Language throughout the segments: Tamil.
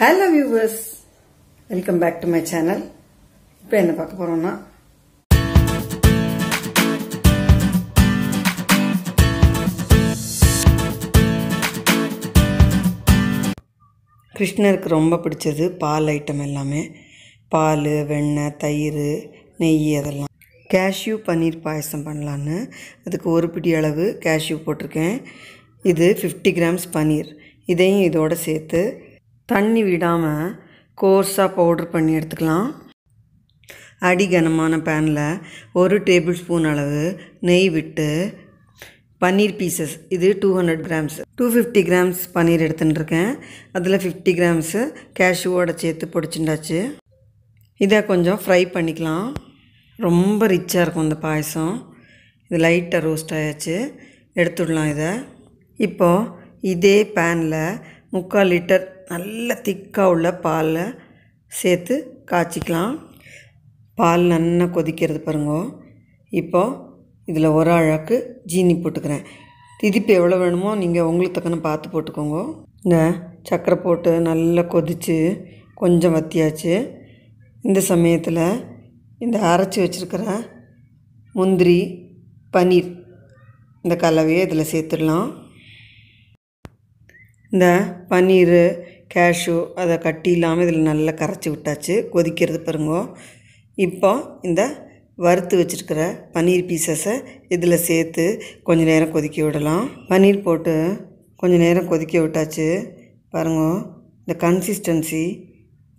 hello viewers welcome back to my channel இப்போ என்ன பார்க்க போகிறோம்னா கிருஷ்ணருக்கு ரொம்ப பிடிச்சது பால் ஐட்டம் எல்லாமே பால் வெண்ணெய் தயிர் நெய் அதெல்லாம் கேஷ்யூ பன்னீர் பாயசம் பண்ணலான்னு அதுக்கு ஒரு பிடி அளவு கேஷ்யூ போட்டிருக்கேன் இது ஃபிஃப்டி கிராம்ஸ் பன்னீர் இதையும் இதோடு சேர்த்து தண்ணி விடாமல் கோர்ஸாக பவுட்ரு பண்ணி எடுத்துக்கலாம் அடி கனமான பேனில் ஒரு டேபிள் ஸ்பூன் அளவு நெய் விட்டு பன்னீர் பீசஸ் இது two hundred grams two fifty grams paneer எடுத்துட்டுருக்கேன் அதில் ஃபிஃப்டி கிராம்ஸு கேஷ்யூவோட சேர்த்து பிடிச்சிண்டாச்சு இதை கொஞ்சம் ஃப்ரை பண்ணிக்கலாம் ரொம்ப ரிச்சாக இருக்கும் இந்த பாயசம் இது லைட்டாக ரோஸ்ட் ஆயாச்சு எடுத்துடலாம் இதை இப்போது இதே பேனில் முக்கால் லிட்டர் நல்ல திக்காக உள்ள பாலை சேர்த்து காய்ச்சிக்கலாம் பால் நல்லா கொதிக்கிறது பாருங்க இப்போது இதில் ஒரு அழகு ஜீனி போட்டுக்கிறேன் திதிப்பு எவ்வளோ வேணுமோ நீங்கள் உங்களுக்கு தக்கன பார்த்து போட்டுக்கோங்க இந்த சர்க்கரை போட்டு நல்லா கொதித்து கொஞ்சம் வத்தியாச்சு இந்த சமயத்தில் இந்த அரைச்சி வச்சுருக்கிற முந்திரி பன்னீர் இந்த கலவையை இதில் சேர்த்துடலாம் இந்த பன்னீர் கேஷு அதை கட்டி இல்லாமல் இதில் நல்லா கரைச்சி விட்டாச்சு கொதிக்கிறது பாருங்க இப்போ இந்த வறுத்து வச்சுருக்கிற பன்னீர் பீசஸை இதில் சேர்த்து கொஞ்சம் நேரம் கொதிக்க விடலாம் பன்னீர் போட்டு கொஞ்சம் நேரம் கொதிக்க விட்டாச்சு பாருங்க இந்த கன்சிஸ்டன்சி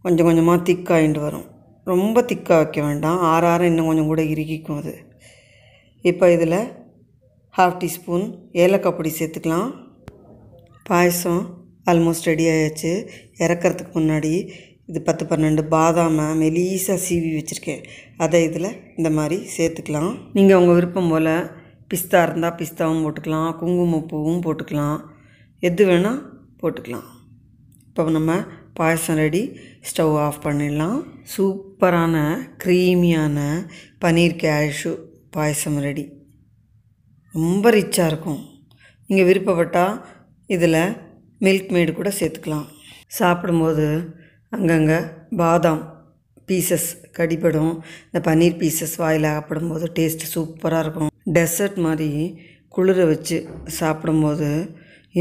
கொஞ்சம் கொஞ்சமாக திக்காகிட்டு வரும் ரொம்ப திக்காக வைக்க வேண்டாம் ஆற இன்னும் கொஞ்சம் கூட இறுகிக்கும் அது இப்போ இதில் ஹாஃப் டீஸ்பூன் ஏலக்காய் பொடி சேர்த்துக்கலாம் பாயசம் ஆல்மோஸ்ட் ரெடி ஆயாச்சு இறக்கிறதுக்கு முன்னாடி இது பத்து பன்னெண்டு பாதாமை மெலீஸாக சீவி வச்சுருக்கேன் அதை இதில் இந்த மாதிரி சேர்த்துக்கலாம் நீங்கள் உங்கள் விருப்பம் போல் பிஸ்தா இருந்தால் பிஸ்தாவும் போட்டுக்கலாம் குங்குமப்பூவும் போட்டுக்கலாம் எது வேணால் போட்டுக்கலாம் இப்போ நம்ம பாயசம் ரெடி ஸ்டவ் ஆஃப் பண்ணிடலாம் சூப்பரான க்ரீமியான பன்னீர் கேஷு பாயசம் ரெடி ரொம்ப ரிச்சாக இருக்கும் நீங்கள் விருப்பப்பட்டால் இதில் மில்க் மேடு கூட சேர்த்துக்கலாம் சாப்பிடும்போது அங்கங்கே பாதாம் பீசஸ் கடிப்படும் இந்த பன்னீர் பீசஸ் வாயில் ஆகப்படும்போது டேஸ்ட்டு சூப்பராக இருக்கும் டெசர்ட் மாதிரி குளிர வச்சு சாப்பிடும்போது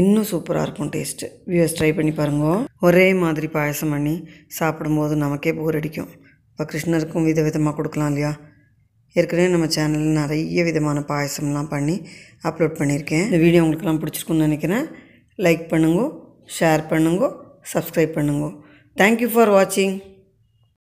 இன்னும் சூப்பராக இருக்கும் டேஸ்ட்டு வியூஸ் ட்ரை பண்ணி பாருங்க ஒரே மாதிரி பாயசம் பண்ணி சாப்பிடும்போது நமக்கே போர் அடிக்கும் இப்போ கிருஷ்ணருக்கும் வித விதமாக கொடுக்கலாம் இல்லையா ஏற்கனவே நம்ம சேனலில் நிறைய விதமான பாயசம்லாம் பண்ணி அப்லோட் பண்ணியிருக்கேன் இந்த வீடியோ உங்களுக்குலாம் பிடிச்சிருக்குன்னு நினைக்கிறேன் लाइक பண்ணுங்கோ ஷேர் பண்ணுங்கோ சப்ஸ்கிரைப் பண்ணுங்கோ थैंक यू फॉर वाचिंग